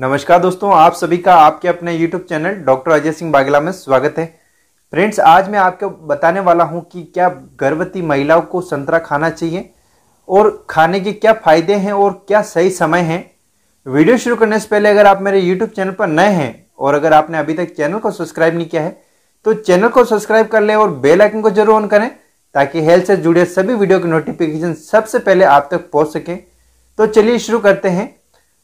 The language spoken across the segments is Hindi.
नमस्कार दोस्तों आप सभी का आपके अपने YouTube channel doctor Ajay Singh Bagela में स्वागत है फ्रेंड्स आज मैं आपको बताने वाला हूं कि क्या गर्भवती महिलाओं को संतरा खाना चाहिए और खाने के क्या फ़ायदे हैं और क्या सही समय है वीडियो शुरू करने से पहले अगर आप मेरे यूट्यूब चैनल पर नए हैं और अगर आपने अभी तक चैनल को सब्सक्राइब नहीं किया है तो चैनल को सब्सक्राइब कर लें और बेलाइकन को जरूर ऑन करें ताकि हेल्थ से जुड़े सभी वीडियो के नोटिफिकेशन सबसे पहले आप तक पहुँच सके तो चलिए शुरू करते हैं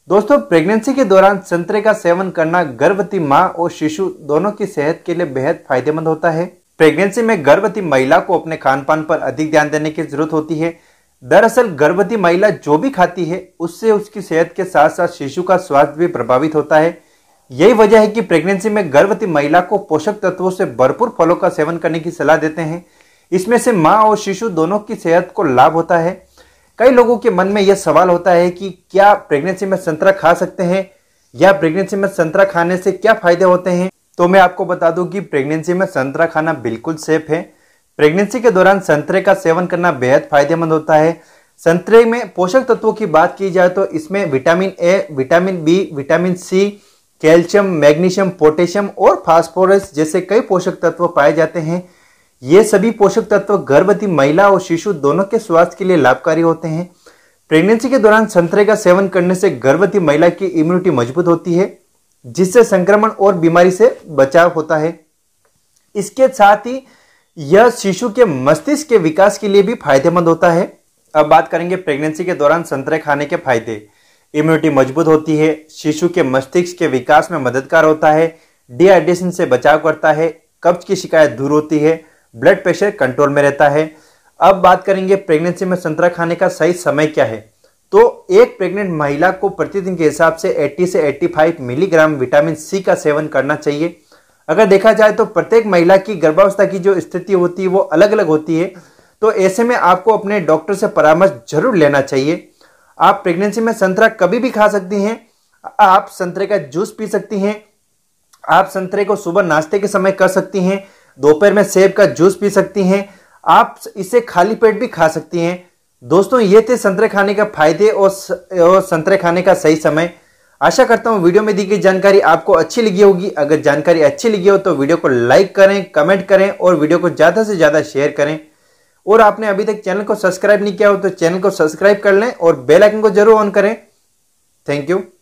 दोस्तों प्रेगनेंसी के दौरान संतरे का सेवन करना गर्भवती माँ और शिशु दोनों की सेहत के लिए बेहद फायदेमंद होता है प्रेगनेंसी में गर्भवती महिला को अपने खान पान पर अधिक ध्यान देने की जरूरत होती है दरअसल गर्भवती महिला जो भी खाती है उससे उसकी सेहत के साथ साथ शिशु का स्वास्थ्य भी प्रभावित होता है यही वजह है कि प्रेगनेंसी में गर्भवती महिला को पोषक तत्वों से भरपूर फलों का सेवन करने की सलाह देते हैं इसमें से माँ और शिशु दोनों की सेहत को लाभ होता है कई लोगों के मन में यह सवाल होता है कि क्या प्रेगनेंसी में संतरा खा सकते हैं या प्रेगनेंसी में संतरा खाने से क्या फायदे होते हैं तो मैं आपको बता दूं कि प्रेगनेंसी में संतरा खाना बिल्कुल सेफ है प्रेगनेंसी के दौरान संतरे का सेवन करना बेहद फायदेमंद होता है संतरे में पोषक तत्वों की बात की जाए तो इसमें vitamin A vitamin B vitamin C calcium magnesium potassium और फास्फोरस जैसे कई पोषक तत्व पाए जाते हैं ये सभी पोषक तत्व गर्भवती महिला और शिशु दोनों के स्वास्थ्य के लिए लाभकारी होते हैं प्रेगनेंसी के दौरान संतरे का सेवन करने से गर्भवती महिला की इम्यूनिटी मजबूत होती है जिससे संक्रमण और बीमारी से बचाव होता है इसके साथ ही यह शिशु के मस्तिष्क के विकास के लिए भी फायदेमंद होता है अब बात करेंगे प्रेगनेंसी के दौरान संतरे खाने के फायदे इम्यूनिटी मजबूत होती है शिशु के मस्तिष्क के विकास में मददगार होता है डिहाइड्रेशन से बचाव करता है कब्ज की शिकायत दूर होती है ब्लड प्रेशर कंट्रोल में रहता है अब बात करेंगे प्रेगनेंसी में संतरा खाने का सही समय क्या है तो एक प्रेग्नेंट महिला को प्रतिदिन के हिसाब से 80 से 85 मिलीग्राम विटामिन सी का सेवन करना चाहिए अगर देखा जाए तो प्रत्येक महिला की गर्भावस्था की जो स्थिति होती है वो अलग अलग होती है तो ऐसे में आपको अपने डॉक्टर से परामर्श जरूर लेना चाहिए आप प्रेगनेंसी में संतरा कभी भी खा सकती हैं आप संतरे का जूस पी सकती हैं आप संतरे को सुबह नाश्ते के समय कर सकती हैं दोपहर में सेब का जूस पी सकती हैं आप इसे खाली पेट भी खा सकती हैं दोस्तों ये थे संतरे खाने का फायदे और संतरे खाने का सही समय आशा करता हूँ वीडियो में दी गई जानकारी आपको अच्छी लगी होगी अगर जानकारी अच्छी लगी हो तो वीडियो को लाइक करें कमेंट करें और वीडियो को ज़्यादा से ज़्यादा शेयर करें और आपने अभी तक चैनल को सब्सक्राइब नहीं किया हो तो चैनल को सब्सक्राइब कर लें और बेल आइकन को जरूर ऑन करें थैंक यू